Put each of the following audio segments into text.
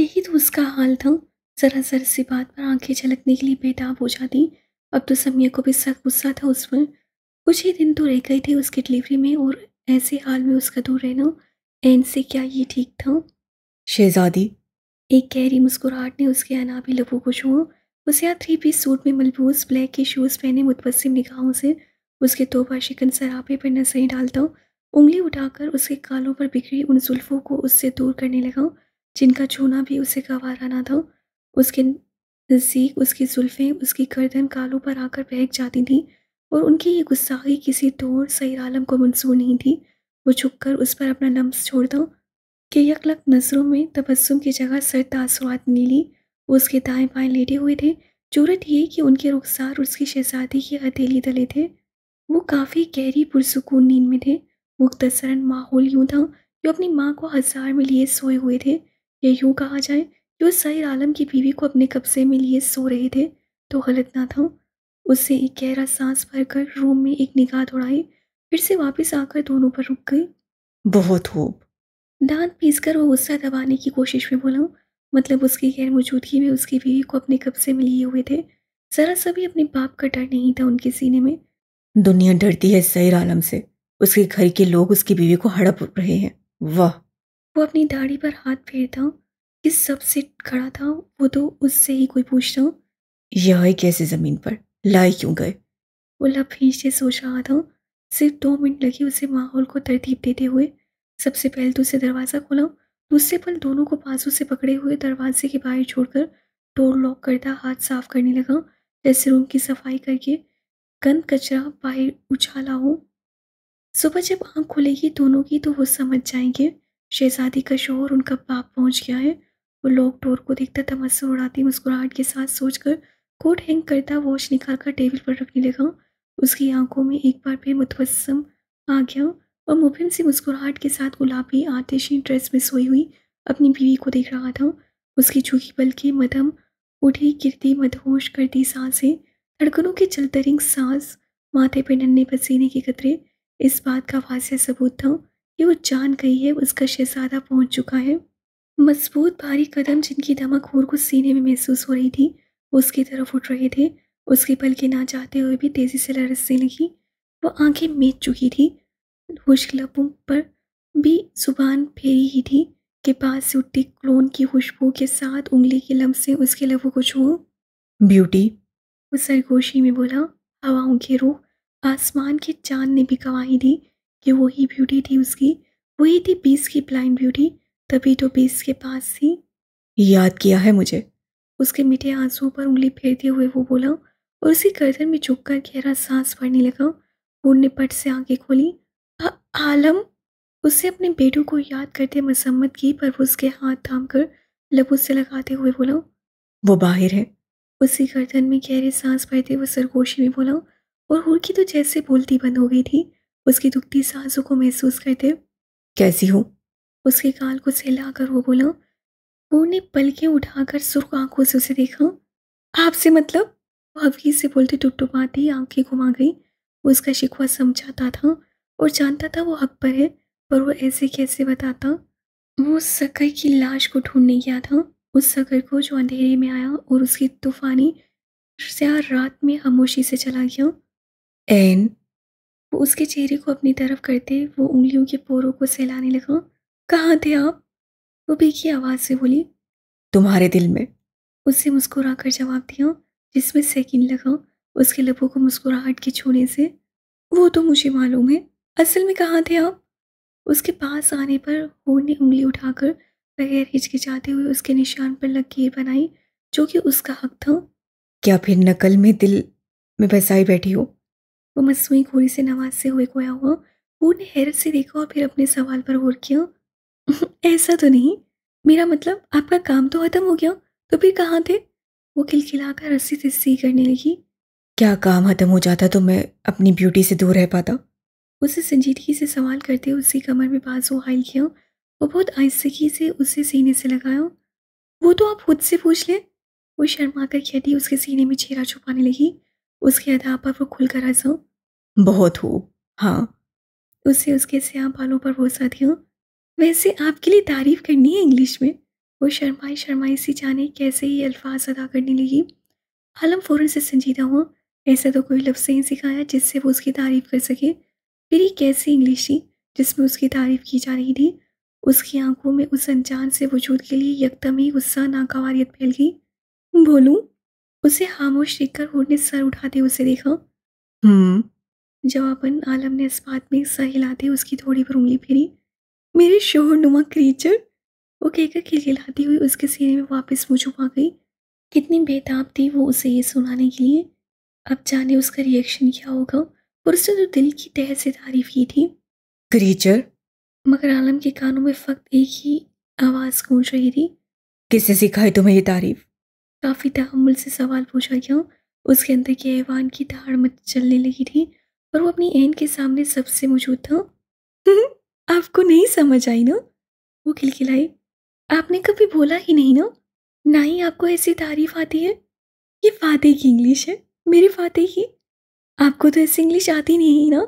यही तो उसका हाल था जरा सर सी बात पर आंखें झलकने के लिए बेताब हो जाती अब तो समिया को भी सख्त गुस्सा था उस पर कुछ ही दिन तो रह गए थे उसकी डिलीवरी में और ऐसे हाल में उसका दूर रहना एन से क्या ये ठीक था शहजादी एक गहरी मुस्कुराहट ने उसके अनाबी लबों को छुआ उसे यहाँ थ्री पीस सूट में मलबूस ब्लैक के शूज़ पहने मुतवसम निगाहों से उसके तोबा शिकन सरापे पर नजर डालता उंगली उठाकर उसके कालों पर बिखरी उन जुल्फों को उससे दूर करने लगा जिनका छूना भी उसे गवारा ना था उसके नज़दीक उसकी जुल्फ़ें उसकी गर्दन कालों पर आकर बहक जाती थी और उनकी ये गुस्साही किसी दौर सैर आलम को मंसूर नहीं थी वो झुककर कर उस पर अपना लम्स छोड़ता कि यकलक नज़रों में तबस्सुम की जगह सर तासुआत नीली वो उसके दाएं बाएं लेटे हुए थे जरूरत ये कि उनके रुखसार उसकी शहजादी की हथेली तले थे वो काफ़ी गहरी पुरसकून नींद में थे मुख्तसरन माहौल यूँ था जो अपनी माँ को हज़ार में लिए सोए हुए थे ये यूँ कहा जाए कि वो सैर आलम की बीवी को अपने कब्जे में लिए सो रहे थे तो गलत ना था उससे एक गहरा सांस भरकर रूम में एक निगाह दौड़ाई फिर से वापस आकर दोनों पर रुक गई बहुत हो दांत पीस कर वो गुस्सा दबाने की कोशिश में बोला मतलब उसकी गैर मौजूदगी में उसकी बीवी को अपने कब्जे में लिए हुए थे जरा सा भी अपने बाप का डर नहीं था उनके सीने में दुनिया डरती है सैर आलम से उसके घर के लोग उसकी बीवी को हड़प रहे हैं वाह वो अपनी दाढ़ी पर हाथ फेरता हूँ किस सब से खड़ा था वो तो उससे ही कोई पूछता हूँ यह है कैसे ज़मीन पर लाए क्यों गए वो लपेजते सोच रहा था सिर्फ दो मिनट लगे उसे माहौल को तरतीब देते हुए सबसे पहले तो उसे दरवाज़ा खोला दूसरे पल दोनों को बाजू से पकड़े हुए दरवाजे के बाहर छोड़कर डोर लॉक करता हाथ साफ करने लगा जैसे रूम की सफाई करके गंद कचरा बाहर उछाला हो सुबह जब आंख खुलेगी दोनों की तो वो समझ जाएंगे शहजादी का शोर उनका बाप पहुंच गया है वो लॉक डोर को देखता तमस्सुर उड़ाती मुस्कुराहट के साथ सोचकर कोट हैंग करता वॉच निकालकर टेबल पर रखने लगा उसकी आंखों में एक बार फिर मुतवसम आ गया और मुफिम सी मुस्कुराहट के साथ गुलाबी आतिशी ड्रेस में सोई हुई अपनी बीवी को देख रहा था उसकी झुकी बल्कि मदम उठी गिरती मदहोश करती सांसें धड़कनों चलते चलतरिंग सांस माथे पर नन्हे पसीने के कतरे इस बात का वाजिया सबूत था कि वो जान गई है उसका शहजादा पहुंच चुका है मजबूत भारी कदम जिनकी धमाखोर को सीने में महसूस हो रही थी उसकी तरफ उठ रहे थे उसके पल के ना जाते हुए भी तेजी से लरसने लगी वो आंखें मेच चुकी थी खुश्क लबों पर भी जुबान फेरी ही थी के पास से उठती क्लोन की खुशबू के साथ उंगली के लम्ब से उसके लबों को छू ब्यूटी वो सरगोशी में बोला हवाओं के रूह आसमान के चांद ने भी गवाही दी कि वही ब्यूटी थी उसकी वही थी बीस की ब्लाइंड ब्यूटी तभी तो बीस के पास ही याद किया है मुझे उसके मीठे आंसुओं पर उंगली फेरते हुए वो बोला और उसी गर्दन में झुक कर गहरा सांस भरने लगा वो निपट से आगे खोली आलम उससे अपने बेटू को याद करते मसम्मत की पर वो उसके हाथ थाम कर लबू से लगाते हुए बोला वो बाहर है उसी गर्दन में गहरे सांस भरते हुए सरगोशी में बोला और हुड़की तो जैसे बोलती बंद हो गई थी उसकी दुखती सांसों को महसूस करते कैसी हो उसके गाल को सहलाकर वो बोला वो ने पलके उठाकर सुर्ख आंखों से उसे देखा आपसे मतलब वो अभी से बोलते टुपटुपाती आंखें घुमा गई उसका शिकवा समझाता था और जानता था वो हक पर है पर वो ऐसे कैसे बताता वो सकर की लाश को ढूंढने गया था उस सकर को जो अंधेरे में आया और उसकी तूफानी रात में खामोशी से चला गया एन वो उसके चेहरे को अपनी तरफ करते वो उंगलियों के पोरों को सहलाने लगा कहाँ थे आप वो भीगी आवाज़ से बोली तुम्हारे दिल में उससे मुस्कुरा कर जवाब दिया जिसमें सेकिन लगा उसके लबों को मुस्कुराहट के छूने से वो तो मुझे मालूम है असल में कहाँ थे आप उसके पास आने पर होर ने उंगली उठाकर बगैर हिचकिचाते हुए उसके निशान पर लकीर बनाई जो कि उसका हक था क्या फिर नकल में दिल में बसाई बैठी हो वो मसूई घोड़ी से नवाज से हुए खोया हुआ वो ने हैरत से देखा और फिर अपने सवाल पर गौर किया ऐसा तो नहीं मेरा मतलब आपका काम तो ख़त्म हो गया तो फिर कहाँ थे वो खिलखिलाकर कर रस्सी तिस्सी करने लगी क्या काम ख़त्म हो जाता तो मैं अपनी ब्यूटी से दूर रह पाता उसे संजीदगी से सवाल करते उसी कमर में बाजू हाइल किया वो बहुत आयसगी से उसे सीने से लगाया वो तो आप खुद से पूछ लें वो शर्मा कर कहती उसके सीने में चेहरा छुपाने लगी उसके अदा पर वो खुलकर कर हंसा बहुत हो हाँ उससे उसके स्याह बालों पर वो दिया वैसे आपके लिए तारीफ करनी है इंग्लिश में वो शर्माई शर्माई सी जाने कैसे ही अल्फाज अदा करने लगी आलम फ़ौरन से संजीदा हुआ ऐसा तो कोई लफ्ज़ नहीं सिखाया जिससे वो उसकी तारीफ़ कर सके फिर ये कैसी इंग्लिश थी जिसमें उसकी तारीफ़ की जा रही थी उसकी आंखों में उस अनजान से वजूद के लिए यकदम ही गुस्सा नाकवारियत फैल गई बोलूँ उसे खामोश लिख कर ने सर उठाते उसे देखा हम्म। जवाबन आलम ने इस बात में सर हिलाते उसकी थोड़ी पर उंगली फेरी मेरे नुमा क्रीचर वो कहकर खिलखिलाती हुई उसके सीने में वापस मुँह छुपा गई कितनी बेताब थी वो उसे ये सुनाने के लिए अब जाने उसका रिएक्शन क्या होगा और उसने तो दिल की तह से तारीफ की थी क्रीचर मगर आलम के कानों में फक्त एक ही आवाज़ गूंज रही थी किसे सिखाई तुम्हें ये तारीफ काफ़ी तहमुल से सवाल पूछा गया उसके अंदर के ऐवान की धाड़ मत चलने लगी थी और वो अपनी एन के सामने सबसे मौजूद था आपको नहीं समझ आई ना वो खिलखिलाई आपने कभी बोला ही नहीं ना ना ही आपको ऐसी तारीफ आती है ये फाते की इंग्लिश है मेरे फाते की आपको तो ऐसी इंग्लिश आती नहीं ना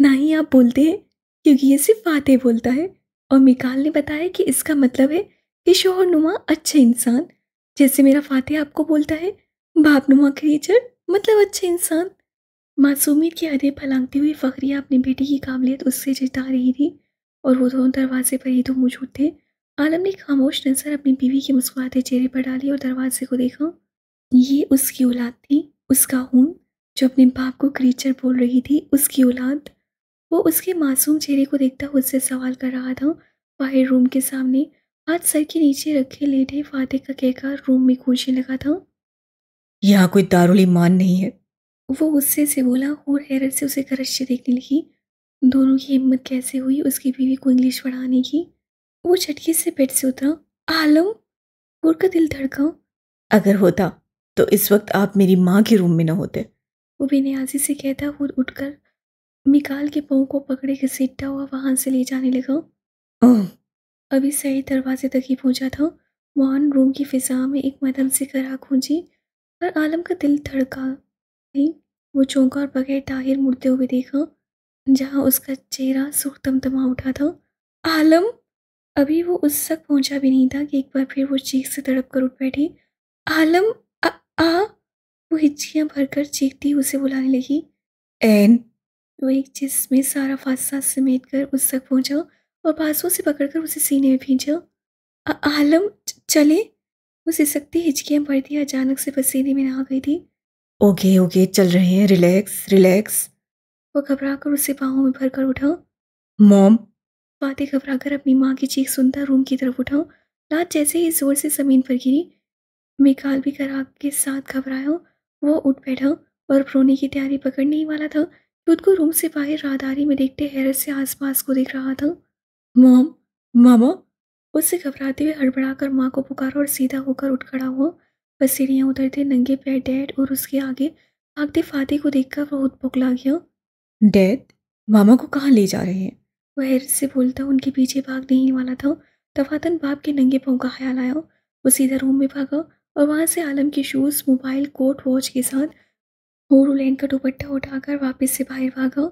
ना ही आप बोलते हैं क्योंकि ये सिर्फ फाते बोलता है और मिकाल ने बताया कि इसका मतलब है कि शोहर नुमा अच्छे इंसान जैसे मेरा फाते आपको बोलता है बाप नुमा क्रिएचर मतलब अच्छे इंसान मासूमियत के अरे फलांगते हुई फ़खरिया अपनी बेटी की काबिलियत उससे जिता रही थी और वो दोनों दरवाजे पर ही तो मौजूद थे आलम ने खामोश नजर अपनी बीवी के मुस्कुराते चेहरे पर डाली और दरवाजे को देखा ये उसकी औलाद थी उसका हून जो अपने बाप को क्रीचर बोल रही थी उसकी औलाद वो उसके मासूम चेहरे को देखता खुद से सवाल कर रहा था बाहर रूम के सामने हाथ सर के नीचे रखे लेटे फाते का कहकर रूम में खोजने लगा था यहाँ कोई दारुल ईमान नहीं है वो गुस्से से बोला और हैरत से उसे करज से देखने लगी दोनों की हिम्मत कैसे हुई उसकी बीवी को इंग्लिश पढ़ाने की वो झटके से बेड से उतरा आलम गुर का दिल धड़का अगर होता तो इस वक्त आप मेरी माँ के रूम में ना होते वो बेनियाजी से कहता खुद उठकर मिकाल के पाँव को पकड़े घसीटता हुआ वहाँ से ले जाने लगा अभी सही दरवाजे तक ही पहुँचा था मोहन रूम की फिजा में एक मदम से करा खोजी और आलम का दिल धड़का वो चौंका और बगैर ताहिर मुड़ते हुए देखा जहाँ उसका चेहरा तमा उठा था आलम अभी वो उस तक पहुंचा भी नहीं था कि एक बार फिर वो चीख से तड़प कर उठ बैठी आलम आ, आ वो हिज्जियाँ भरकर चीखती उसे बुलाने लगी एन वो एक में सारा फादसा समेट कर उस तक पहुंचा और बांसों से पकड़कर उसे सीने में भींचा आलम चले वो सिसकती हिचकियाँ भरती अचानक से पसीने में नहा गई थी ओके ओके चल रहे हैं रिलैक्स रिलैक्स वह घबरा कर उसे बाहों में भरकर उठा मॉम फाते घबरा कर अपनी माँ की चीख सुनता रूम की तरफ उठा लात जैसे ही जोर से ज़मीन पर गिरी मिकाल भी कर के साथ घबराया वो उठ बैठा और रोने की तैयारी पकड़ने ही वाला था खुद को रूम से बाहर राहदारी में देखते हैरत से आसपास को देख रहा था मॉम मामा उससे घबराते हुए हड़बड़ा कर माँ को पुकारा और सीधा होकर उठ खड़ा हुआ बस सीढ़ियाँ उतरते नंगे पैर डैड और उसके आगे भागते फाते को देखकर वह भुख ला गया डैड मामा को कहाँ ले जा रहे हैं वो हैरत से बोलता उनके पीछे भागने ही वाला था तफातन बाप के नंगे पाँव का ख्याल आया वो सीधा रूम में भागा और वहाँ से आलम के शूज़ मोबाइल कोट वॉच के साथ और लैन का दुपट्टा उठाकर वापस से बाहर भागा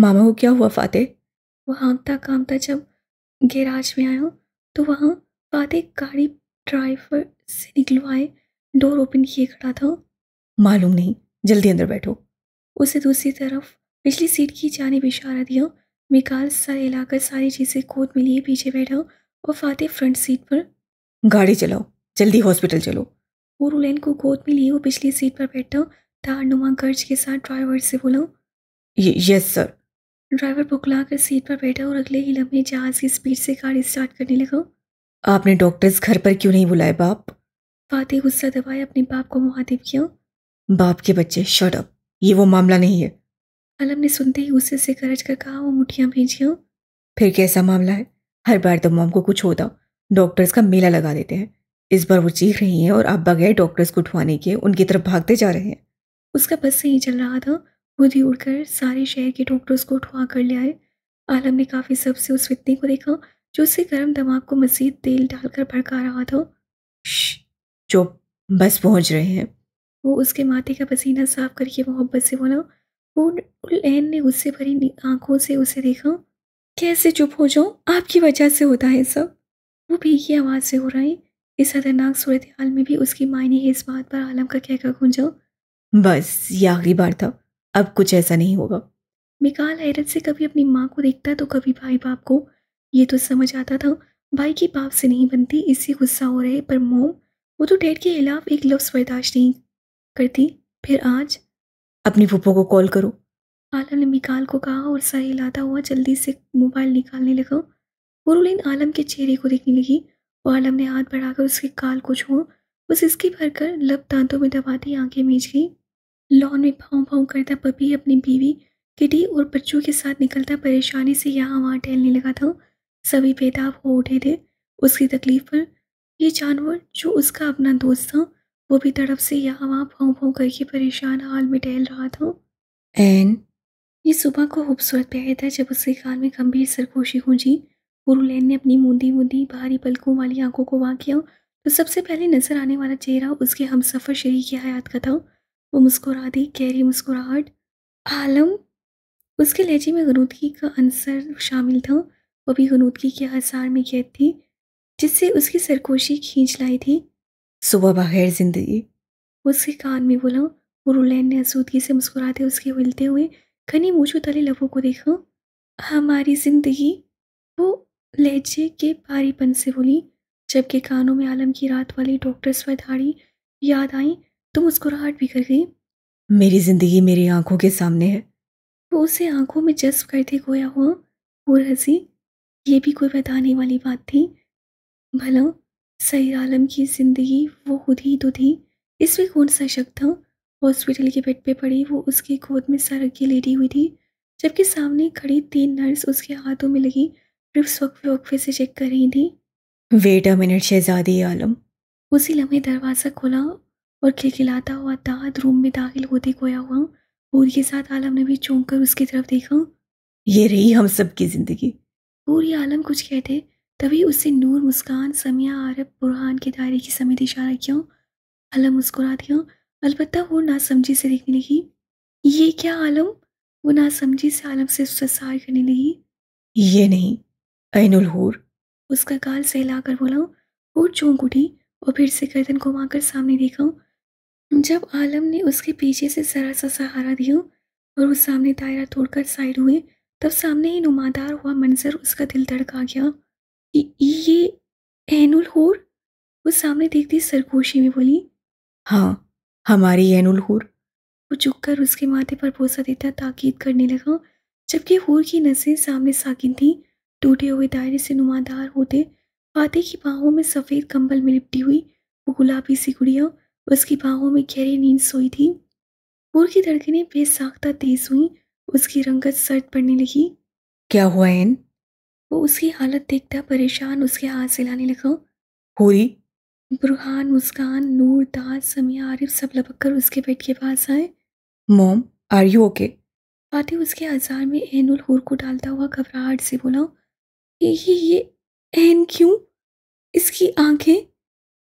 मामा को क्या हुआ फाते वो हाँकता कामता जब गैराज में आया तो वहाँ फाते गाड़ी ड्राइवर से निकलवाए डोर ओपन किए खड़ा था मालूम नहीं जल्दी अंदर बैठो उसे दूसरी तरफ पिछली सीट की जानब इशारा दिया मिकाल सारे हिलाकर सारी चीज़ें गोद में लिए पीछे बैठा और फाते फ्रंट सीट पर गाड़ी चलाओ जल्दी हॉस्पिटल चलो पूरुलैन को गोद में लिए वो पिछली सीट पर बैठा नुमा गर्ज के साथ ड्राइवर से बोला यस सर ड्राइवर बुकला कर सीट पर बैठा और अगले ही लम्हे जहाज की स्पीड से गाड़ी स्टार्ट करने लगा आपने डॉक्टर्स घर पर क्यों नहीं बुलाए बाप फाते गुस्सा दबाए अपने बाप को मुहातिब किया बाप के बच्चे शट अप ये वो मामला नहीं है कलम ने सुनते ही गुस्से से गरज कर कहा वो मुठियाँ भेजी हूँ फिर कैसा मामला है हर बार तो मोम को कुछ होता डॉक्टर्स का मेला लगा देते हैं इस बार वो चीख रही हैं और अब बगैर डॉक्टर्स को उठवाने के उनकी तरफ भागते जा रहे हैं उसका बस सही चल रहा था खुद ही उड़कर सारे शहर के डॉक्टर्स को उठवा कर ले आए आलम ने काफ़ी सब से उस फितने को देखा जो उसके गर्म दमाग को मजीद तेल डालकर भड़का रहा था चुप बस पहुंच रहे हैं वो उसके माथे का पसीना साफ करके मोहब्बत से बोला एन ने गुस्से भरी आंखों से उसे देखा कैसे चुप हो जाओ आपकी वजह से होता है सब वो भीगी आवाज़ से हो रहा है इस खतरनाक सूरत हाल में भी उसकी मायने इस बात पर आलम का कहकर गूंजा बस ये आखिरी बार था अब कुछ ऐसा नहीं होगा मिकाल हैरत से कभी अपनी माँ को देखता तो कभी भाई बाप को ये तो समझ आता था भाई की बाप से नहीं बनती इससे गुस्सा हो रहे पर मोम वो तो डैड के खिलाफ एक लफ्ज़ बर्दाश्त नहीं करती फिर आज अपनी फूफो को कॉल करो आलम ने मिकाल को कहा और सर हिलाता हुआ जल्दी से मोबाइल निकालने लगा पुरुलिन आलम के चेहरे को देखने लगी और आलम ने हाथ बढ़ाकर उसके काल को छुआ बस इसकी कर लब दांतों में दबाती आंखें मीच गई लॉन में भाव भाव करता पपी अपनी बीवी किटी और बच्चों के साथ निकलता परेशानी से यहाँ वहाँ टहलने लगा था सभी बेताब हो उठे थे उसकी तकलीफ पर ये जानवर जो उसका अपना दोस्त था वो भी तड़प से यहाँ वहाँ भों भों करके परेशान हाल में टहल रहा था एन ये सुबह को खूबसूरत प्यार था जब उसके कान में गंभीर सरगोशी गूंजी पुरुलैन ने अपनी मूंदी मूंदी भारी पलकों वाली आंखों को वहाँ किया तो सबसे पहले नजर आने वाला चेहरा उसके हम सफ़र की हयात का था वो मुस्कुरा दी गहरी मुस्कुराहट आलम उसके लहजे में गनूदगी का अंसर शामिल था वो भी गनूदगी के आसार में कैद थी जिससे उसकी सरकोशी खींच लाई थी सुबह बगैर जिंदगी उसके कान में बोला मुरुलैन ने आसूदगी से मुस्कुराते उसके मिलते हुए खनी मूछू तले लफों को देखा हमारी जिंदगी वो लहजे के पारीपन से बोली जबकि कानों में आलम की रात वाली डॉक्टर स्वधारी याद आई तो मुस्कुराहट भी कर गई मेरी जिंदगी मेरी आंखों के सामने है वो उसे आंखों में जज्ब करते गोया हुआ और हंसी ये भी कोई बताने वाली बात थी भला सही आलम की ज़िंदगी वो खुद ही तो थी इसमें कौन सा शक था हॉस्पिटल के बेड पे पड़ी वो उसकी गोद में सर के लेटी हुई थी जबकि सामने खड़ी तीन नर्स उसके हाथों में लगी ड्रिप्स वक्फे वक्फे से चेक कर रही थी वेट अ मिनट शहजादी आलम उसी लम्हे दरवाज़ा खोला और खिलखिलाता हुआ दाद रूम में दाखिल होते खोया हुआ पूरी के साथ आलम ने भी चौंक कर उसकी तरफ देखा ये रही हम सब की ज़िंदगी पूरी आलम कुछ कहते तभी उससे नूर मुस्कान समिया आरब बुरहान के दायरे की समेत इशारा क्यों आलम मुस्कुरा दिया अलबत् वो नासमझी से देखने लगी ये क्या आलम वो नासमझी से आलम से ससार करने लगी ये नहीं ऐनुल हूर उसका काल सहला कर बोला और चौंक उठी और फिर से गर्दन घुमाकर सामने देखा जब आलम ने उसके पीछे से सरा सा सहारा दिया और वो सामने दायरा तोड़कर साइड हुए तब सामने ही नुमादार हुआ मंजर उसका दिल धड़का गया ये एनुल हूर वो सामने देखती सरगोशी में बोली हाँ हमारी एनुल हूर वो चुक कर उसके माथे पर भोसा देता ताकीद करने लगा जबकि हूर की नसें सामने साकिन थी टूटे हुए दायरे से नुमादार होते फाते की बाहों में सफ़ेद कंबल में लिपटी हुई वो गुलाबी सी गुड़िया उसकी बाहों में गहरी नींद सोई थी हूर की धड़कने बेसाख्ता तेज हुई उसकी रंगत सर्द पड़ने लगी क्या हुआ एन वो उसकी हालत देखता परेशान उसके हाथ से लाने लगा होरी बुरहान मुस्कान नूर दास समिया आरिफ सब लपक कर उसके बेड के पास आए मोम आर यू ओके आते उसके आजार में एनुल हूर को डालता हुआ घबराहट से बोला ये ये ये एन क्यों इसकी आंखें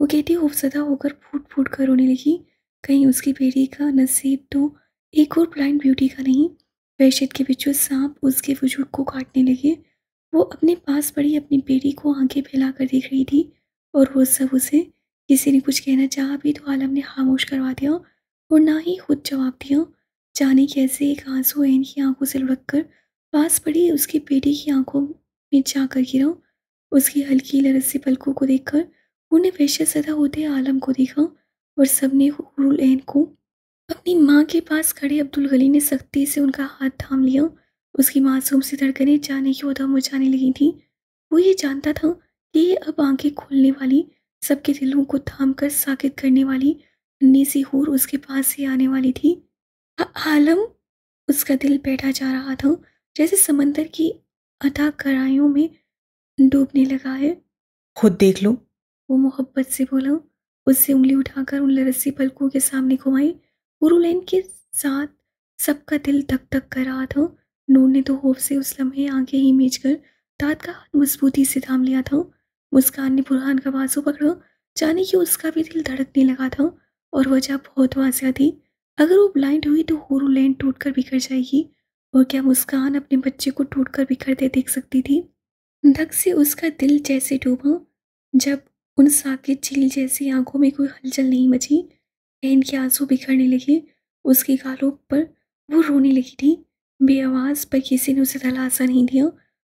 वो कहती होफसदा होकर फूट फूट कर रोने लगी कहीं उसकी बेटी का नसीब तो एक और ब्लाइंड ब्यूटी का नहीं वहशत के बिचों सांप उसके वजूद को काटने लगे वो अपने पास पड़ी अपनी बेटी को आंखें फैला कर देख रही थी और वो सब उसे किसी ने कुछ कहना चाह भी तो आलम ने खामोश करवा दिया और ना ही खुद जवाब दिया जाने कैसे एक आंसू एन की आंखों से लुढ़क कर पास पड़ी उसकी बेटी की आंखों में जाकर गिरा उसकी हल्की लरसी पलकों को देखकर उन्हें वैश्य सदा होते आलम को देखा और सबने हुरुल एन को अपनी माँ के पास खड़े अब्दुल गली ने सख्ती से उनका हाथ थाम लिया उसकी मासूम सी धड़कने जाने की उदम हो लगी थी वो ये जानता था कि ये अब आंखें खोलने वाली सबके दिलों को थाम कर साकित करने वाली अन्नी सी हूर उसके पास से आने वाली थी आलम उसका दिल बैठा जा रहा था जैसे समंदर की अदा कराइयों में डूबने लगा है खुद देख लो वो मोहब्बत से बोला उससे उंगली उठाकर उन लरसी पलकों के सामने घुमाई पुरुलैन के साथ सबका दिल धक धक कर रहा था नूर ने तो होफ से उस लम्हे आंखें ही मेज कर दाँत का हाथ मजबूती से थाम लिया था मुस्कान ने बुरहान का बाजू पकड़ा जाने कि उसका भी दिल धड़कने लगा था और वजह बहुत वाजिया थी अगर वो ब्लाइंड हुई तो होरू लैंड टूट कर बिखर जाएगी और क्या मुस्कान अपने बच्चे को टूट कर बिखरते देख सकती थी धक से उसका दिल जैसे डूबा जब उन साकित झील जैसी आंखों में कोई हलचल नहीं मची एन के आंसू बिखरने लगे उसके गालों पर वो रोने लगी थी बेआवाज़ किसी ने उसे दलासा नहीं दिया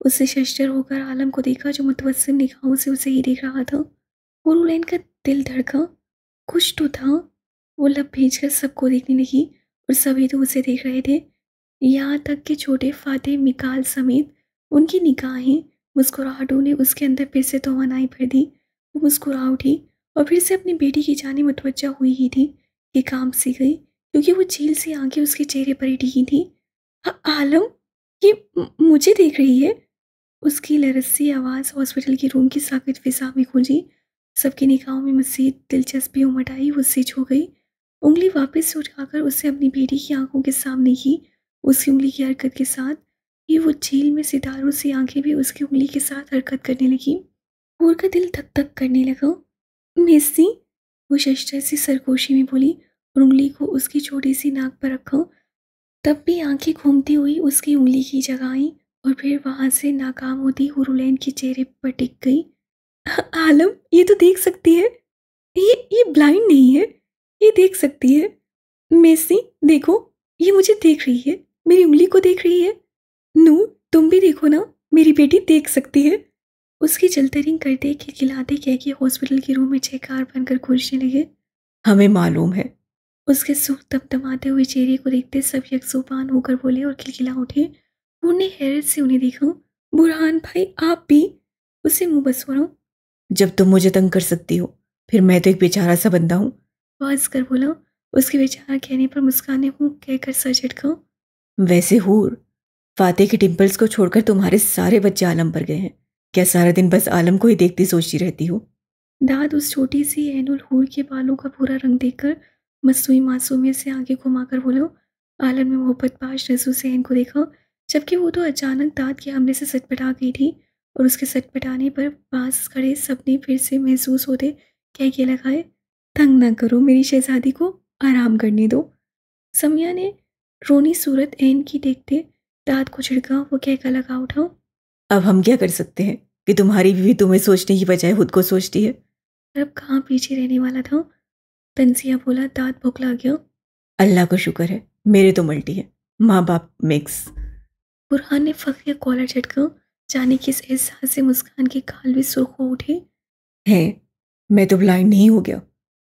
उससे शस्टर होकर आलम को देखा जो मुतवसम निगाहों से उसे ही देख रहा था पुरुलैन का दिल धड़का कुछ तो था वो लब भेज कर सबको देखने लगी और सभी तो उसे देख रहे थे यहाँ तक कि छोटे फाते मिकाल समेत उनकी निगाहें मुस्कुराहटों ने उसके अंदर फिर से तोहनाई भर दी वो मुस्कुरा उठी और फिर से अपनी बेटी की जानी मुतवजा हुई ही थी कि काम सी गई क्योंकि वो झील से आंखें उसके चेहरे पर ही थी हाँ, आलम ये मुझे देख रही है उसकी लरसी आवाज़ हॉस्पिटल के रूम की साकित फिजा में खूंजी सबकी निगाहों में मजीद दिलचस्पी उमट आई वो सिज हो गई उंगली वापस से उठाकर उससे अपनी बेटी की आंखों के सामने की उसकी उंगली की हरकत के साथ ये वो झील में सितारों से आंखें भी उसकी उंगली के साथ हरकत करने लगी और का दिल धक धक करने लगा मेसी वो शस्त्र सी सरगोशी में बोली और उंगली को उसकी छोटी सी नाक पर रखा तब भी आंखें घूमती हुई उसकी उंगली की जगह आई और फिर वहां से नाकाम होती हुरुलैन के चेहरे पर टिक गई आलम ये तो देख सकती है ये ये ब्लाइंड नहीं है ये देख सकती है मेसी देखो ये मुझे देख रही है मेरी उंगली को देख रही है नू तुम भी देखो ना मेरी बेटी देख सकती है उसकी जलतरिंग करते खिलखिलाते कह के हॉस्पिटल के रूम में कार बनकर घुसने लगे हमें मालूम है उसके सूट तपतपाते हुए चेहरे को देखते सब यकसोपान होकर बोले और खिलखिला उठे उन्होंने हैरत से उन्हें देखा बुरहान भाई आप भी उसे मुंह बसवरों जब तुम मुझे तंग कर सकती हो फिर मैं तो एक बेचारा सा बंदा हूँ वाज कर बोला उसके बेचारा कहने पर मुस्काने हूँ कहकर सर झटका वैसे हूर फाते के टिम्पल्स को छोड़कर तुम्हारे सारे बच्चे आलम पर गए हैं क्या सारा दिन बस आलम को ही देखती सोचती रहती हो दाद उस छोटी सी एनुल हूर के बालों का पूरा रंग देखकर मसूई मासूमियत से आगे घुमाकर बोलो आलम में मोहब्बत पाश रजू सैन को देखा जबकि वो तो अचानक दांत के हमले से सटपटा गई थी और उसके सटपटाने पर पास खड़े सबने फिर से महसूस होते कह के लगाए तंग ना करो मेरी शहजादी को आराम करने दो समिया ने रोनी सूरत एन की देखते दांत को छिड़का वो कहका लगा उठाओ अब हम क्या कर सकते हैं कि तुम्हारी बीवी तुम्हें सोचने की बजाय खुद को सोचती है अब कहाँ पीछे रहने वाला था पेंसिया बोला दांत भूख भुखला गया अल्लाह का शुक्र है मेरे तो मल्टी है माँ बाप मिक्स बुरहान ने फकिया कॉलर झटका जाने की इस एहसास से मुस्कान के काल भी सुर्ख हो उठे है मैं तो ब्लाइंड नहीं हो गया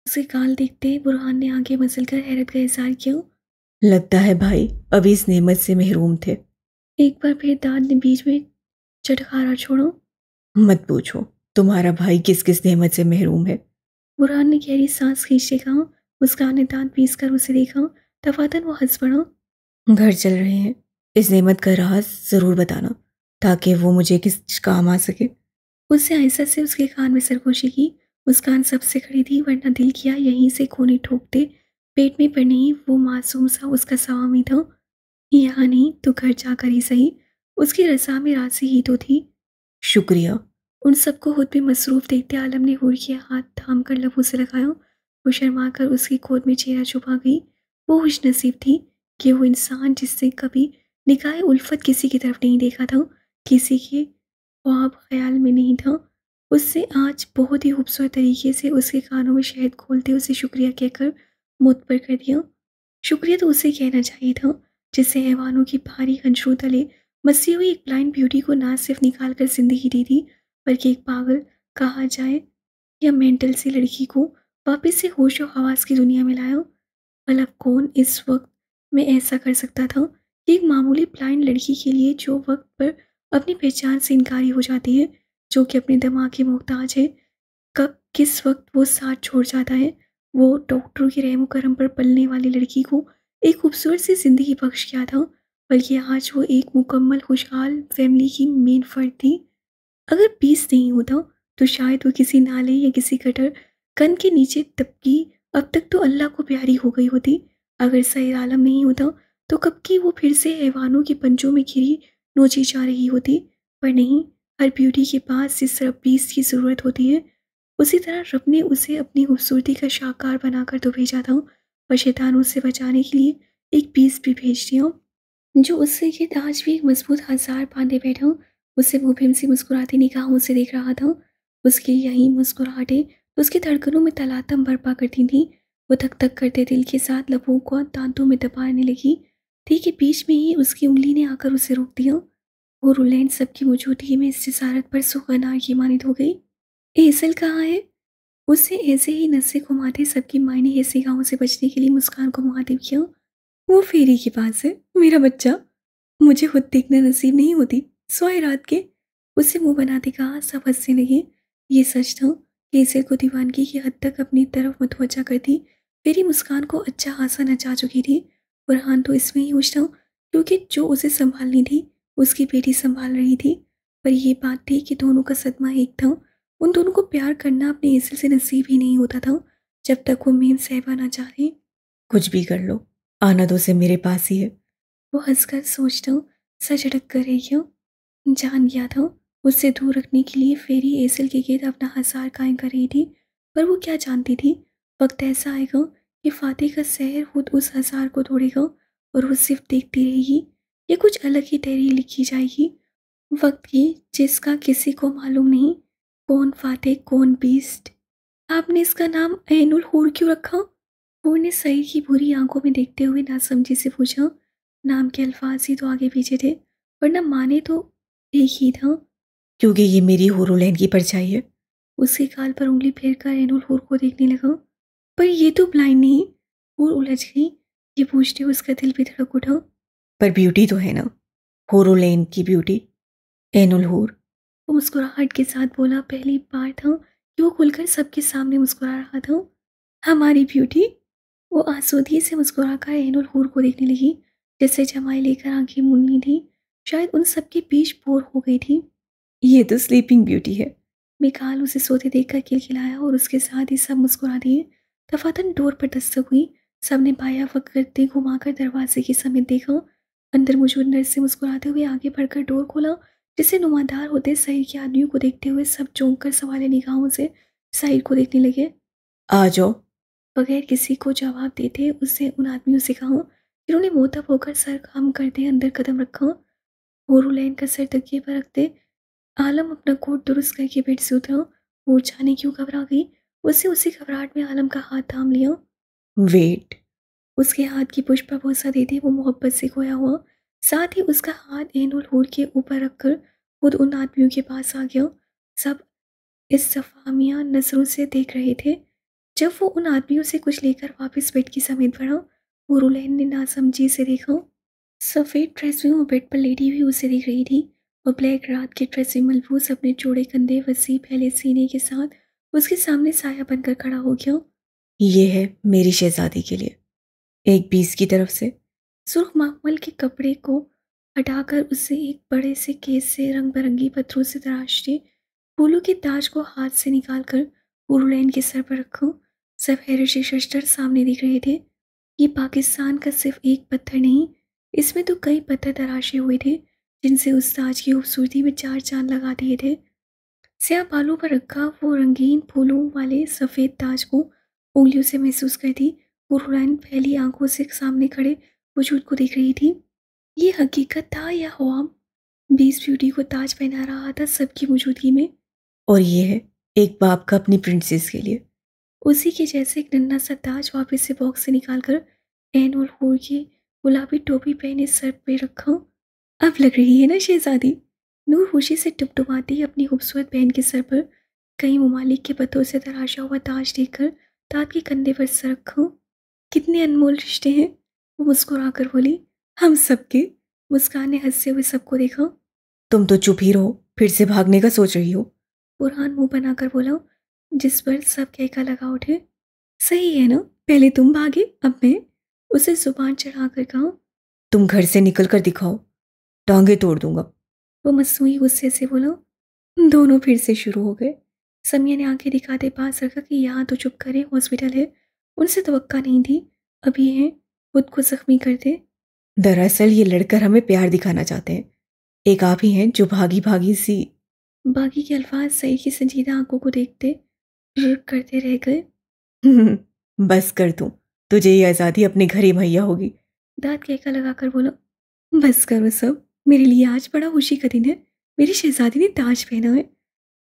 उसे काल देखते ही बुरहान ने आगे मसल कर हैरत का इजहार किया लगता है भाई अभी इस नेमत से महरूम थे एक बार फिर दाद ने बीच में चटकारा छोड़ो मत पूछो तुम्हारा भाई किस किस नेमत से महरूम है बुरहान ने गहरी सांस खींचते कहा उसका ने दांत पीस कर उसे देखा तफातन वो हंस पड़ा घर चल रहे हैं इस नेमत का राज ज़रूर बताना ताकि वो मुझे किस काम आ सके उससे ऐसा से उसके कान में सरगोशी की मुस्कान सबसे खड़ी थी वरना दिल किया यहीं से कोने ठोकते पेट में पड़ने ही वो मासूम सा उसका सवामी था यहाँ नहीं तो घर जाकर ही सही उसकी रसा में राशि ही तो थी शुक्रिया उन सबको खुद भी मसरूफ़ देखते आलम ने हूर के हाथ थाम कर लफू से लगाया वो शर्मा कर उसकी खोद में चेहरा छुपा गई वो खुश नसीब थी कि वो इंसान जिससे कभी निकाय उल्फत किसी की तरफ नहीं देखा था किसी के ख्वाब ख्याल में नहीं था उससे आज बहुत ही खूबसूरत तरीके से उसके कानों में शहद खोलते उसे शुक्रिया कहकर मुतबर कर दिया शुक्रिया तो उसे कहना चाहिए था जिससे हैवानों की भारी हंजरू तले मसी हुई एक ब्लाइंड ब्यूटी को ना सिर्फ निकाल कर जिंदगी दी थी बल्कि एक पागल कहा जाए या मेंटल सी लड़की को वापस से होश और हवास की दुनिया में लाया भला कौन इस वक्त में ऐसा कर सकता था कि एक मामूली ब्लाइंड लड़की के लिए जो वक्त पर अपनी पहचान से इनकारी हो जाती है जो कि अपने दिमाग की मोहताज है कब किस वक्त वो साथ छोड़ जाता है वो डॉक्टरों की रहम करम पर पलने वाली लड़की को एक खूबसूरत सी ज़िंदगी बख्श किया था बल्कि आज वो एक मुकम्मल खुशहाल फैमिली की मेन फर्द थी अगर पीस नहीं होता तो शायद वो किसी नाले या किसी कटर कन के नीचे तपकी अब तक तो अल्लाह को प्यारी हो गई होती अगर सैर आलम नहीं होता तो कब की वो फिर से हैवानों के पंजों में घिरी नोची जा रही होती पर नहीं हर ब्यूटी के पास जिस तरह पीस की ज़रूरत होती है उसी तरह रब ने उसे अपनी खूबसूरती का शाहकार बनाकर तो भेजा था और शैतान उसे बचाने के लिए एक पीस भी भेज दिया जो उससे ये ताज भी एक मजबूत हजार बांधे बैठा उससे वो भीम सी मुस्कुराती निगाहों से देख रहा था उसकी यही मुस्कुराहटें उसकी धड़कनों में तलातम बर्पा करती थी वो थक थक करते दिल के साथ लबों को दांतों में दबाने लगी थी कि बीच में ही उसकी उंगली ने आकर उसे रोक दिया वो रुलैन सबकी मौजूदगी में इस जसारत पर सुखनार की मानित हो गई एसल कहाँ है उससे ऐसे ही नशे घुमाते सबकी माँ ने ऐसे गाँव से बचने के लिए मुस्कान को मुहातिब किया वो फेरी के पास है मेरा बच्चा मुझे खुद देखना नसीब नहीं होती सोए रात के उसे मुंह बनाते कहा सब हंसने लगे ये सच था कि को दीवानगी की हद तक अपनी तरफ मतवजा कर दी मेरी मुस्कान को अच्छा हासा नचा चुकी थी बुरहान तो इसमें ही उछला क्योंकि जो उसे संभालनी थी उसकी बेटी संभाल रही थी पर यह बात थी कि दोनों का सदमा एक था उन दोनों को प्यार करना अपने ऐसे से नसीब ही नहीं होता था जब तक वो मेम सहबा ना चाह रही कुछ भी कर लो आना तो उसे मेरे पास ही है वो हंसकर सोचता हूँ अटक कर रही हूँ जान गया था उससे दूर रखने के लिए फेरी एसल के गेद अपना हजार कायम कर रही थी पर वो क्या जानती थी वक्त ऐसा आएगा कि फातेह का शहर खुद उस हजार को तोड़ेगा और वो सिर्फ देखती रहेगी ये कुछ अलग ही तहरीर लिखी जाएगी वक्त की जिसका किसी को मालूम नहीं कौन फातेह कौन बीस्ट आपने इसका नाम एनुल हूर क्यों रखा हूर ने सही की बुरी आंखों में देखते हुए नासमझी से पूछा नाम के अल्फाज ही तो आगे पीछे थे वरना माने तो एक ही था क्योंकि ये मेरी होरोलैंड की परछाई है उसके काल पर उंगली फेर कर एनुल होर को देखने लगा पर ये तो ब्लाइंड नहीं होर उलझ गई ये पूछते हुए उसका दिल भी धड़क उठा पर ब्यूटी तो है ना होरोलैंड की ब्यूटी एनुल होर वो मुस्कुराहट के साथ बोला पहली बार था कि वो खुलकर सबके सामने मुस्कुरा रहा था हमारी ब्यूटी वो आसोदी से मुस्कुरा कर होर को देखने लगी जैसे जमाई लेकर आंखें मुन्नी थी शायद उन सबके बीच बोर हो गई थी ये तो स्लीपिंग ब्यूटी है मिकाल उसे सोते देखकर खिलखिलाया और उसके साथ ही सब मुस्कुरा दिए तफातन डोर पर दस्तक हुई सब ने पाया वक्त करते घुमाकर दरवाजे के समेत देखा अंदर मौजूद नर्स से मुस्कुराते हुए आगे बढ़कर डोर खोला जिसे नुमादार होते सही के आदमियों को देखते हुए सब चौंक कर सवाले निगाहों से सही को देखने लगे आ जाओ बगैर किसी को जवाब देते उसने उन आदमियों से कहा जिन्होंने मोहतब होकर सर काम करते अंदर कदम रखा लाइन का सर तकिए पर रखते आलम अपना कोट दुरुस्त करके बेड से उतरा वो जाने क्यों घबरा गई उसे उसी घबराहट में आलम का हाथ थाम लिया वेट उसके हाथ की पुष्प पर भरोसा देते वो मोहब्बत से खोया हुआ साथ ही उसका हाथ एनुल होर के ऊपर रखकर खुद उन आदमियों के पास आ गया सब इस सफामिया नजरों से देख रहे थे जब वो उन आदमियों से कुछ लेकर वापस बेड की समेत बढ़ा वो रुलैन ने नासमझी से देखा सफ़ेद ड्रेस में वो बेड पर लेटी हुई उसे दिख रही थी वो ब्लैक रात के ड्रेस में मलबूस अपने चौड़े कंधे वसी पहले सीने के साथ उसके सामने साया बनकर खड़ा हो गया ये है मेरी शहजादी के लिए एक बीस की तरफ से सुर्ख मखमल के कपड़े को हटाकर उसे एक बड़े से केस से रंग बिरंगी पत्थरों से तराश के फूलों के ताज को हाथ से निकाल कर पूरुलैन के सर पर रखो सफेद शस्टर सामने दिख रहे थे ये पाकिस्तान का सिर्फ एक पत्थर नहीं इसमें तो कई पत्थर तराशे हुए थे जिनसे उस ताज की खूबसूरती में चार चांद लगा दिए थे स्याह बालों पर रखा वो रंगीन फूलों वाले सफ़ेद ताज को उंगलियों से महसूस करती वो हुरैन फैली आंखों से सामने खड़े वजूद को देख रही थी ये हकीकत था या हवाम बीस ब्यूटी को ताज पहना रहा था सबकी मौजूदगी में और ये है एक बाप का अपनी प्रिंसेस के लिए उसी के जैसे एक नन्ना सा ताज वापस से बॉक्स से निकाल कर एन और खोल के गुलाबी टोपी पहने सर पे रखा हूँ अब लग रही है ना शहजादी नूर खुशी से टुपटुपाती अपनी खूबसूरत बहन के सर पर कई ममालिक के पतों से तराशा हुआ ताज देकर तात के कंधे पर सर रखो कितने अनमोल रिश्ते हैं वो मुस्कुरा कर बोली हम सबके मुस्कान ने हंसते हुए सबको देखा तुम तो चुप ही रहो फिर से भागने का सोच रही हो बुरहान मुंह बनाकर बोला जिस पर सब कह का लगा उठे सही है ना पहले तुम भागे अब मैं उसे जुबान चढ़ाकर कहा तुम घर से निकल कर दिखाओ टांगे तोड़ दूंगा वो मसूई गुस्से से बोला दोनों फिर से शुरू हो गए समिया ने आंखें दिखाते पास रखा कि यहाँ तो चुप करे हॉस्पिटल है उनसे तो नहीं थी अभी है हैं खुद को जख्मी कर दे दरअसल ये लड़कर हमें प्यार दिखाना चाहते हैं एक आप ही हैं जो भागी भागी सी बागी के अल्फाज सही की संजीदा आंखों को देखते रुक करते रह गए बस कर दूँ तुझे ये आज़ादी अपने घर ही मुहैया होगी दाद कहका लगाकर बोला बस करो सब मेरे लिए आज बड़ा खुशी का दिन है मेरी शहजादी ने ताज पहना है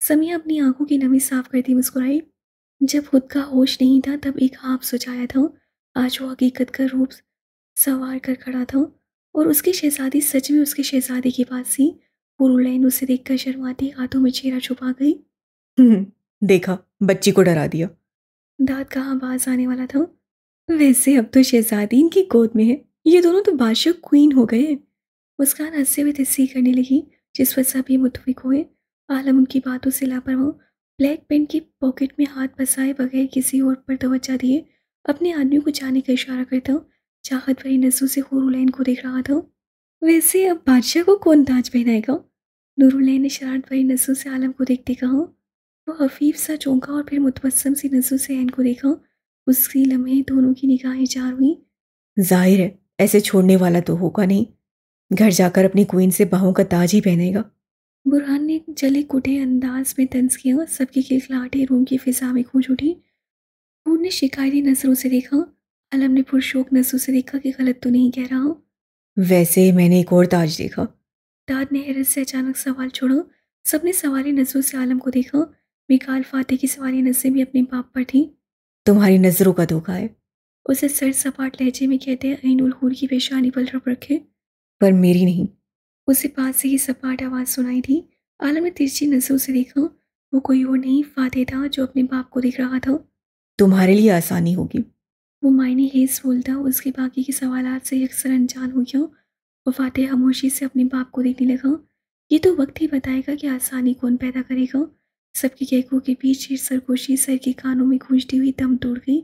समिया अपनी आंखों की नमी साफ करती मुस्कुराई जब खुद का होश नहीं था तब एक आप सोचाया था आज वो हकीकत का रूप सवार कर खड़ा था और उसकी शहजादी सच में उसके शहजादी के पास थी पुरुलैन उसे देखकर शर्माती हाथों में चेहरा छुपा गई हम्म, देखा बच्ची को डरा दिया दाद का आवाज आने वाला था वैसे अब तो शहजादी की गोद में है ये दोनों तो बादशाह क्वीन हो गए मुस्कान हंसते हुए तस्सी करने लगी जिस पर सब ये मुतफिक हुए आलम उनकी बातों से लापरवाह ब्लैक पेंट की पॉकेट में हाथ बसाए बगैर किसी और पर तोज्जा दिए अपने आदमी को जाने का इशारा करता चाहत भरी नजू से हुरलैन को देख रहा था वैसे अब बादशाह को कौन ताज पहनाएगा नूरुलैन ने शरारत भरी नजू से आलम को देखते कहा वो हफीफ सा चौंका और फिर मुतवसम सी नजरों से एन को देखा उसी लम्हे दोनों की निगाहें चार हुई जाहिर है ऐसे छोड़ने वाला तो होगा नहीं घर जाकर अपनी क्वीन से बाहों का ताज ही पहनेगा बुरहान ने जले कुटे अंदाज में तंज किया सबकी खिलखिलाहटें रूम की फिजा में खूज उठी पूर्ण ने शिकायती नजरों से देखा अलम ने पुरशोक नजरों से देखा कि गलत तो नहीं कह रहा हूँ वैसे मैंने एक और ताज देखा दाद ने हैरत से अचानक सवाल छोड़ा सबने सवारी नजरों से आलम को देखा मिकाल फातेह की सवारी नजरें भी अपने बाप पर थी तुम्हारी नज़रों का धोखा है उसे सर सपाट लहजे में कहते हैं ऐनुल हूर की पेशानी पर रब रखे पर मेरी नहीं उसे पास से ही सपाट आवाज़ सुनाई थी आलम ने तिरछी नज़रों से देखा वो कोई और नहीं फाते था जो अपने बाप को देख रहा था तुम्हारे लिए आसानी होगी वो मायने हेस बोलता उसके बाकी के सवाल से अक्सर अनजान हो गया वो फाते खामोशी से अपने बाप को देखने लगा ये तो वक्त ही बताएगा कि आसानी कौन पैदा करेगा सबकी कहकों के बीच शेर सरगोशी सर के कानों में गूंजती हुई दम तोड़ गई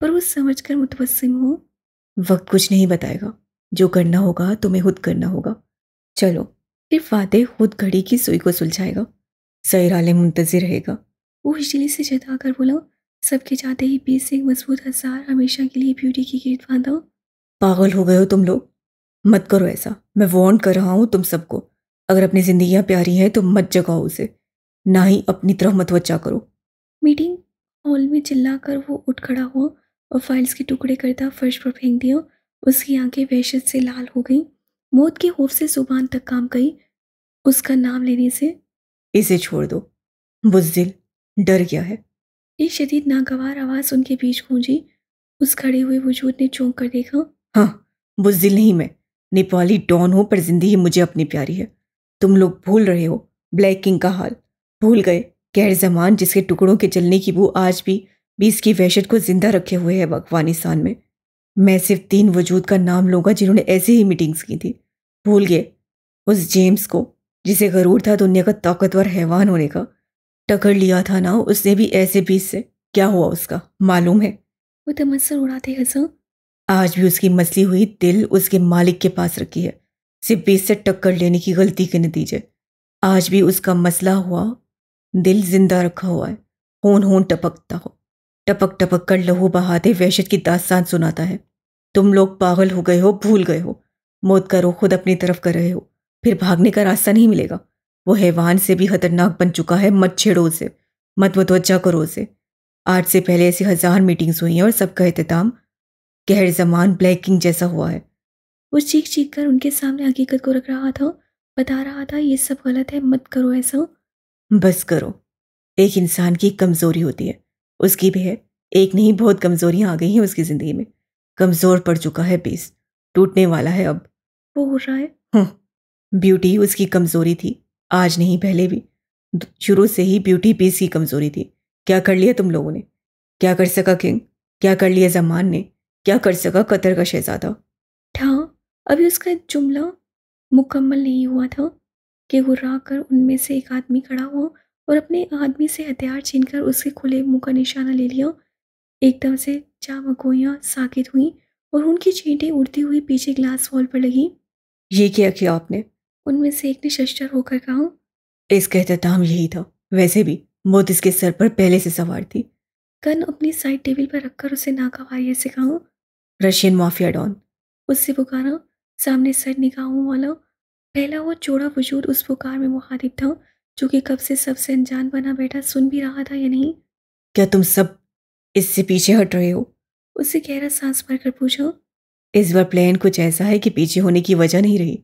पर वो समझ कर मुतवसम हो वक्त कुछ नहीं बताएगा जो करना होगा तुम्हें खुद करना होगा चलो फिर वादे खुद घड़ी की सुई को सुलझाएगा सैर आलम मुंतजर रहेगा वो हिजली से जता कर बोला सबके जाते ही पीस से एक मजबूत हजार हमेशा के लिए ब्यूटी की गिरद बांधा पागल हो गए हो तुम लोग मत करो ऐसा मैं वॉन्ट कर रहा हूँ तुम सबको अगर अपनी जिंदगियाँ प्यारी हैं तो मत जगाओ उसे ना ही अपनी तरफ मतवचा करो मीटिंग हॉल में चिल्ला कर वो उठ खड़ा हुआ और फाइल्स के टुकड़े करता फर्श पर फेंक दिया उसकी आंखें वहशत से लाल हो गईं मौत के खौफ से जुबान तक काम गई उसका नाम लेने से इसे छोड़ दो बुजदिल डर गया है एक शदीद नागवार आवाज़ उनके बीच गूंजी उस खड़े हुए वजूद ने चौंक कर देखा हाँ बुजदिल नहीं मैं नेपाली डॉन हो पर जिंदगी मुझे अपनी प्यारी है तुम लोग भूल रहे हो ब्लैक किंग का हाल भूल गए गैर जमान जिसके टुकड़ों के जलने की वो आज भी बीस की वहशत को जिंदा रखे हुए है अफगानिस्तान में मैं सिर्फ तीन वजूद का नाम लूंगा जिन्होंने ऐसे ही मीटिंग्स की थी भूल गए उस जेम्स को जिसे गरूर था दुनिया का ताकतवर हैवान होने का टकर लिया था ना उसने भी ऐसे बीस से क्या हुआ उसका मालूम है वो तमसर तो उड़ाते हैं आज भी उसकी मसली हुई दिल उसके मालिक के पास रखी है सिर्फ बीस से टक्कर लेने की गलती के नतीजे आज भी उसका मसला हुआ दिल जिंदा रखा हुआ है होन होन टपकता हो टपक टपक कर लहू बहाते वहशत की दास्तान सुनाता है तुम लोग पागल हो गए हो भूल गए हो मौत करो खुद अपनी तरफ कर रहे हो फिर भागने का रास्ता नहीं मिलेगा वो हैवान से भी खतरनाक बन चुका है मत छेड़ो उसे मत मतवजा करो उसे आज से पहले ऐसी हज़ार मीटिंग्स हुई हैं और सबका अहतमाम गहर जमान ब्लैकिंग जैसा हुआ है वो चीख चीख कर उनके सामने हकीकत को रख रहा था बता रहा था ये सब गलत है मत करो ऐसा बस करो एक इंसान की कमजोरी होती है उसकी भी है एक नहीं बहुत कमजोरियां आ गई हैं उसकी जिंदगी में कमजोर पड़ चुका है पीस टूटने वाला है अब वो हो रहा है ब्यूटी हम्म। उसकी कमजोरी थी आज नहीं पहले भी शुरू से ही ब्यूटी पीस की कमजोरी थी क्या कर लिया तुम लोगों ने क्या कर सका किंग क्या कर लिया जमान ने क्या कर सका कतर का शहजादा ठा अभी उसका जुमला मुकम्मल नहीं हुआ था कि घुर्रा कर उनमें से एक आदमी खड़ा हुआ और अपने आदमी से हथियार छीनकर उसके खुले मुंह का निशाना ले लिया एकदम से चा मकोइयाँ साकित हुईं और उनकी चींटें उड़ती हुई पीछे ग्लास वॉल पर लगी ये क्या किया आपने उनमें से एक ने शस्टर होकर कहा इसका अहतमाम यही था वैसे भी मौत इसके सर पर पहले से सवार थी कन अपनी साइड टेबल पर रखकर उसे नाकावारियत से कहा रशियन माफिया डॉन उससे पुकारा सामने सर निकाहों वाला पहला वो चौड़ा वजूद उस पुकार में मुखातिब था जो कि कब से सबसे अनजान बना बैठा सुन भी रहा था या नहीं क्या तुम सब इससे पीछे हट रहे हो उससे गहरा सांस भर कर पूछा इस बार प्लान कुछ ऐसा है कि पीछे होने की वजह नहीं रही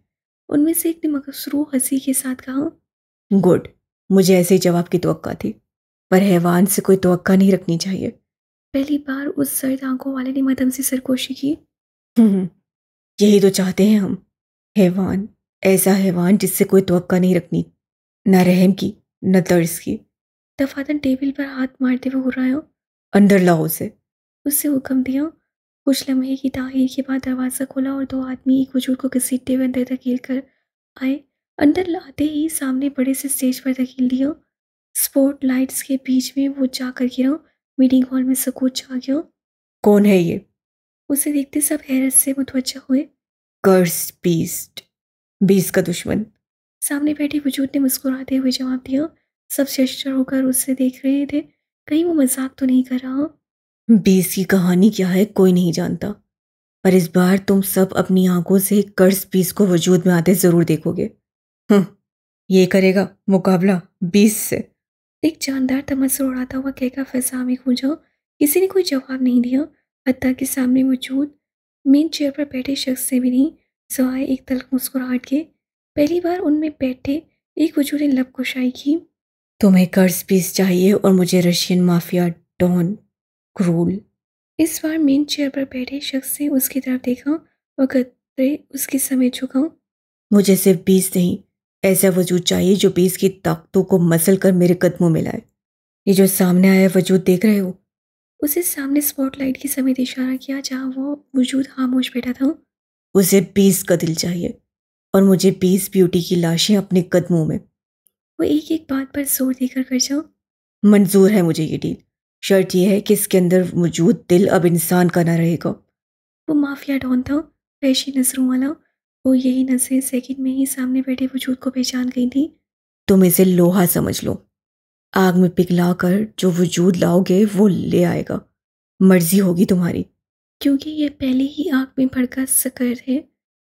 उनमें से एक ने मकसरू हंसी के साथ कहा गुड मुझे ऐसे ही जवाब की तो थी पर हैवान से कोई तो नहीं रखनी चाहिए पहली बार उस सर्द आंखों वाले ने मदम से सरकोशी की हम्म, हम्म, यही तो चाहते हैं हम हैवान ऐसा हैवान जिससे कोई तो नहीं रखनी न रहम की न तर्ज की दफादन टेबल पर हाथ मारते हुए उड़ हो अंदर लाओ उसे उससे हुक्म दिया कुछ लम्हे की ताहिर के बाद दरवाज़ा खोला और दो आदमी एक बुजुर्ग को घसीटते हुए अंदर धकील कर आए अंदर लाते ही सामने बड़े से स्टेज पर धकील दिया स्पोर्ट लाइट्स के बीच में वो जा कर गिरा मीटिंग हॉल में सकूत छा गया कौन है ये उसे देखते सब हैरत से मुतवजा हुए कर्स बीस्ट बीस का दुश्मन सामने बैठे वजूद ने मुस्कुराते हुए जवाब दिया सब शस्त्र होकर उससे देख रहे थे कहीं वो मजाक तो नहीं कर रहा बीस की कहानी क्या है कोई नहीं जानता पर इस बार तुम सब अपनी आंखों से कर्ज बीस को वजूद में आते ज़रूर देखोगे हम्म, ये करेगा मुकाबला बीस से एक जानदार तमस्र उड़ाता हुआ कहकर फैसा में खोजा किसी ने कोई जवाब नहीं दिया हती के सामने मौजूद मेन चेयर पर बैठे शख्स से भी नहीं सवाए एक तलक मुस्कुराहट के पहली बार उनमें बैठे एक वजू ने लब कुशाई की तुम्हें कर्ज पीस चाहिए और मुझे रशियन माफिया डॉन क्रूल इस बार मेन चेयर पर बैठे शख्स से उसकी तरफ देखा और कतरे उसके समय झुका मुझे सिर्फ बीस नहीं ऐसा वजूद चाहिए जो बीस की ताकतों को मसल कर मेरे कदमों में लाए ये जो सामने आया वजूद देख रहे हो उसे सामने स्पॉटलाइट की समय इशारा किया जहाँ वो वजूद खामोश बैठा था उसे बीस का दिल चाहिए और मुझे बीस ब्यूटी की लाशें अपने कदमों में वो एक एक बात पर जोर देकर कर जाओ मंजूर है मुझे ये डील शर्त यह है कि इसके अंदर मौजूद दिल अब इंसान का ना रहेगा वो माफिया डॉन था पैशी नजरों वाला वो यही नजरें सेकंड में ही सामने बैठे वजूद को पहचान गई थी तुम इसे लोहा समझ लो आग में पिघला कर जो वजूद लाओगे वो ले आएगा मर्जी होगी तुम्हारी क्योंकि ये पहले ही आग में भड़का सकर है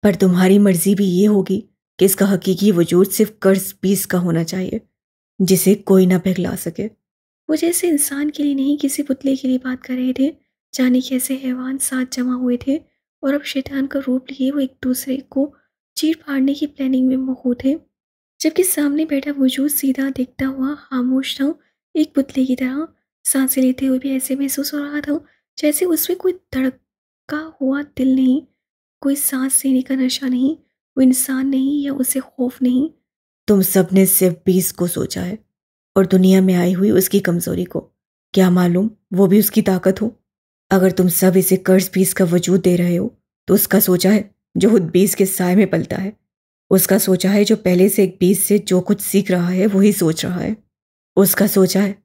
पर तुम्हारी मर्जी भी ये होगी कि इसका हकीकी वजूद सिर्फ कर्ज पीस का होना चाहिए जिसे कोई ना पिघला सके वो जैसे इंसान के लिए नहीं किसी पुतले के लिए बात कर रहे थे जाने कैसे हैवान साथ जमा हुए थे और अब शैतान का रूप लिए वो एक दूसरे को चीर फाड़ने की प्लानिंग में मखू थे जबकि सामने बैठा वजूद सीधा देखता हुआ खामोश था एक पुतले की तरह सांसें लेते हुए भी ऐसे महसूस हो रहा था जैसे उसमें कोई धड़का हुआ दिल नहीं कोई सांस लेने का नशा नहीं वो इंसान नहीं या उसे खौफ नहीं तुम सब ने सिर्फ बीस को सोचा है और दुनिया में आई हुई उसकी कमजोरी को क्या मालूम वो भी उसकी ताकत हो अगर तुम सब इसे कर्ज बीस का वजूद दे रहे हो तो उसका सोचा है जो खुद बीस के साय में पलता है उसका सोचा है जो पहले से एक बीस से जो कुछ सीख रहा है वही सोच रहा है उसका सोचा है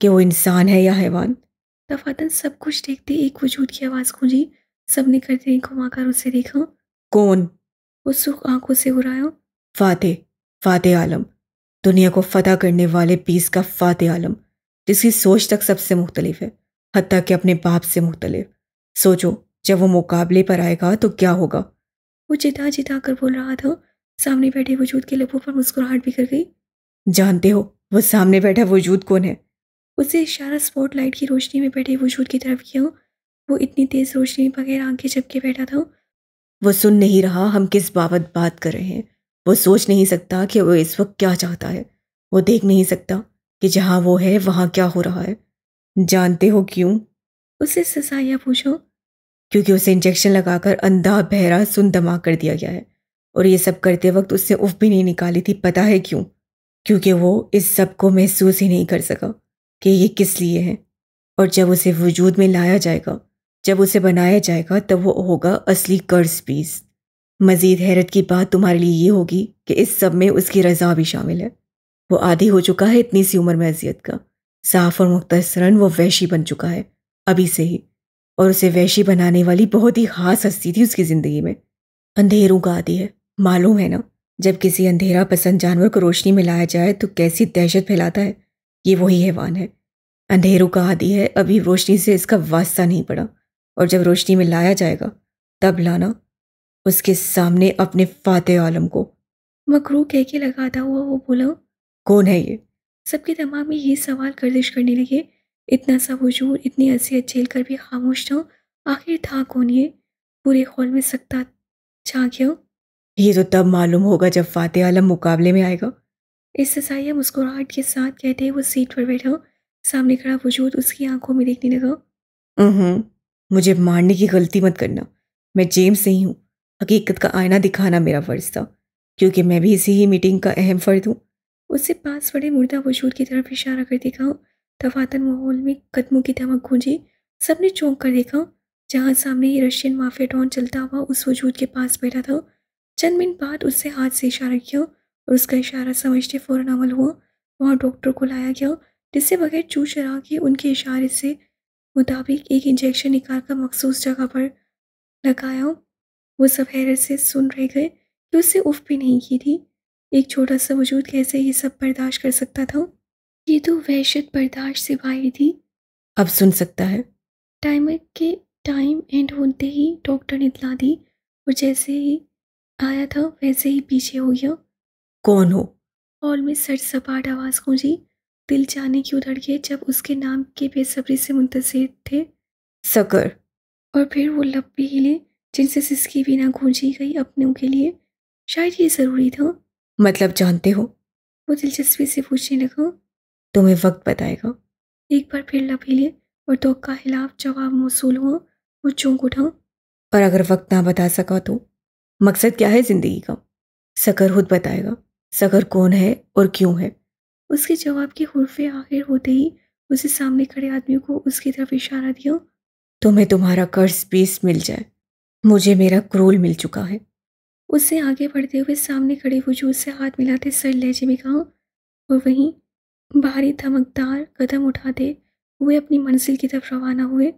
कि वो इंसान है या हैवान दफातन सब कुछ देखते एक वजूद की आवाज़ गूंजी सबने करते घुमाकर उसे देखा कौन उस सुख आंखों से उड़ाया फाते फाते आलम दुनिया को फतेह करने वाले पीस का फाते आलम जिसकी सोच तक सबसे मुख्तलिफ है हती कि अपने बाप से मुख्तलिफ सोचो जब वो मुकाबले पर आएगा तो क्या होगा वो जिता जिता कर बोल रहा था सामने बैठे वजूद के लबों पर मुस्कुराहट बिखर गई जानते हो वो सामने बैठा वजूद कौन है उसे इशारा स्पॉटलाइट की रोशनी में बैठे वजूद की तरफ किया वो इतनी तेज़ रोशनी बगैर आंखें झपके बैठा था वो सुन नहीं रहा हम किस बाबत बात कर रहे हैं वो सोच नहीं सकता कि वो इस वक्त क्या चाहता है वो देख नहीं सकता कि जहाँ वो है वहाँ क्या हो रहा है जानते हो क्यों उसे ससाया पूछो क्योंकि उसे इंजेक्शन लगाकर अंधा बहरा सुन दमा कर दिया गया है और ये सब करते वक्त उसने उफ भी नहीं निकाली थी पता है क्यों क्योंकि वो इस सब को महसूस ही नहीं कर सका कि ये किस लिए है और जब उसे वजूद में लाया जाएगा जब उसे बनाया जाएगा तब वो होगा असली कर्ज पीस मज़ीद हैरत की बात तुम्हारे लिए ये होगी कि इस सब में उसकी रजा भी शामिल है वो आदि हो चुका है इतनी सी उम्र में अजियत का साफ और मुख्तसरन वो वैशी बन चुका है अभी से ही और उसे वैशी बनाने वाली बहुत ही खास हस्ती थी उसकी ज़िंदगी में अंधेरों का आदि है मालूम है ना जब किसी अंधेरा पसंद जानवर को रोशनी में लाया जाए तो कैसी दहशत फैलाता है ये वही हैवान है अंधेरों का आदि है अभी रोशनी से इसका वास्ता नहीं पड़ा और जब रोशनी में लाया जाएगा तब लाना उसके सामने अपने फाते आलम को मकरू कह के लगाता हुआ वो बोला कौन है ये सबके दिमाग में ये सवाल गर्दिश करने लगे इतना सा हजूर इतनी असीयत झेल कर भी खामोश था आखिर था कौन ये पूरे हॉल में सकता छा गया ये तो तब मालूम होगा जब फाते आलम मुकाबले में आएगा इस सजाया मुस्कुराहट के साथ कहते वो सीट पर बैठा सामने खड़ा वजूद उसकी आंखों में देखने लगा मुझे मारने की गलती मत करना मैं जेम्स नहीं हूँ हकीकत का आईना दिखाना मेरा फ़र्ज था क्योंकि मैं भी इसी ही मीटिंग का अहम फ़र्द हूँ उससे पास बड़े मुर्दा वजूद की तरफ इशारा कर देखा तफातन माहौल में कदमों की धमक गूंजी सबने चौंक कर देखा जहाँ सामने ही रशियन माफिया टॉन चलता हुआ उस वजूद के पास बैठा था चंद मिनट बाद उससे हाथ से इशारा किया और उसका इशारा समझते फ़ौरन अमल हुआ वहाँ डॉक्टर को लाया गया जिससे बगैर चू चरा के उनके इशारे से मुताबिक एक इंजेक्शन निकाल कर मखसूस जगह पर लगाया वो सब हैरत से सुन रहे गए कि उससे उफ भी नहीं की थी एक छोटा सा वजूद कैसे ये सब बर्दाश्त कर सकता था ये तो वहशत बर्दाश्त से बाहर थी अब सुन सकता है टाइमर के टाइम एंड होते ही डॉक्टर ने इतला दी और जैसे ही आया था वैसे ही पीछे हो गया कौन हो हॉल में सपाट आवाज़ गूंजी दिल जाने की क्यों गए जब उसके नाम के बेसब्री से मुंतजर थे सकर और फिर वो लपे हिले जिनसे सिसकी भी ना गूंजी गई अपने के लिए शायद ये ज़रूरी था मतलब जानते हो वो दिलचस्पी से पूछने लगा तुम्हें वक्त बताएगा एक बार फिर लब हिले और तो का खिलाफ जवाब मौसूल हुआ वो चौंक उठा और अगर वक्त ना बता सका तो मकसद क्या है ज़िंदगी का सकर खुद बताएगा सगर कौन है और क्यों है उसके जवाब के हरफे आखिर होते ही उसे सामने खड़े आदमी को उसकी तरफ इशारा दिया तुम्हें तुम्हारा कर्ज बीस मिल जाए मुझे मेरा क्रोल मिल चुका है उससे आगे बढ़ते हुए सामने खड़े वजूद से हाथ मिलाते सर लहजे में कहा और वहीं भारी धमकदार कदम उठाते हुए अपनी मंजिल की तरफ रवाना हुए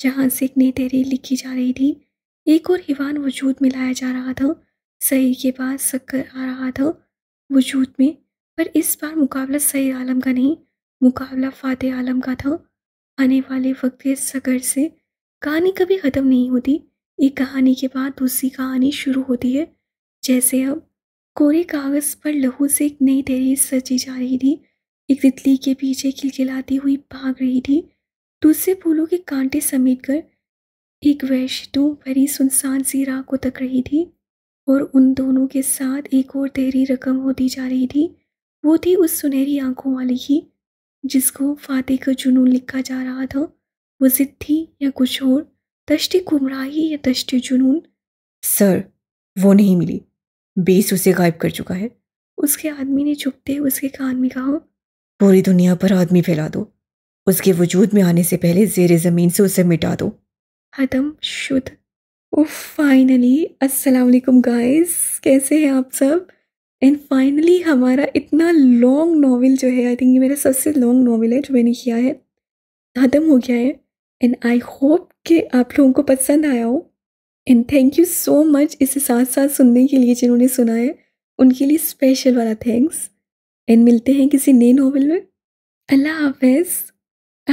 जहाँ से एक नई तहरीर लिखी जा रही थी एक और हिवान वजूद मिलाया जा रहा था सही के पास शक्कर आ रहा था वजूद में पर इस बार मुकाबला सही आलम का नहीं मुकाबला फ़ातह आलम का था आने वाले वक्त के सगर से कहानी कभी ख़त्म नहीं होती एक कहानी के बाद दूसरी कहानी शुरू होती है जैसे अब कोरे कागज़ पर लहू से एक नई तहरीर सजी जा रही थी एक तितली के पीछे खिलखिलाती हुई भाग रही थी दूसरे फूलों के कांटे समेट कर एक वैष्णु भरी सुनसान सी राह को तक रही थी और उन दोनों के साथ एक और तेरी रकम होती जा रही थी वो थी उस सुनहरी आंखों वाली ही जिसको फातेह का जुनून लिखा जा रहा था वो जिद थी या कुछ और तश्ती गुमराही या तश्ती जुनून सर वो नहीं मिली बेस उसे गायब कर चुका है उसके आदमी ने झुकते उसके कान में कहा पूरी दुनिया पर आदमी फैला दो उसके वजूद में आने से पहले जेर ज़मीन से उसे मिटा दो हदम शुद्ध ओ फाइनली असलकुम वालेकुम गाइस कैसे हैं आप सब एंड फाइनली हमारा इतना लॉन्ग नावल जो है आई थिंक ये मेरा सबसे लॉन्ग नावल है जो मैंने किया है ख़त्म हो गया है एंड आई होप कि आप लोगों को पसंद आया हो and thank you so much इसे साथ साथ सुनने के लिए जिन्होंने सुना है उनके लिए स्पेशल वाला थैंक्स एंड मिलते हैं किसी नए नावल में अल्लाह हाफ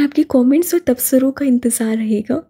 आपके कमेंट्स और तबसरों का इंतज़ार रहेगा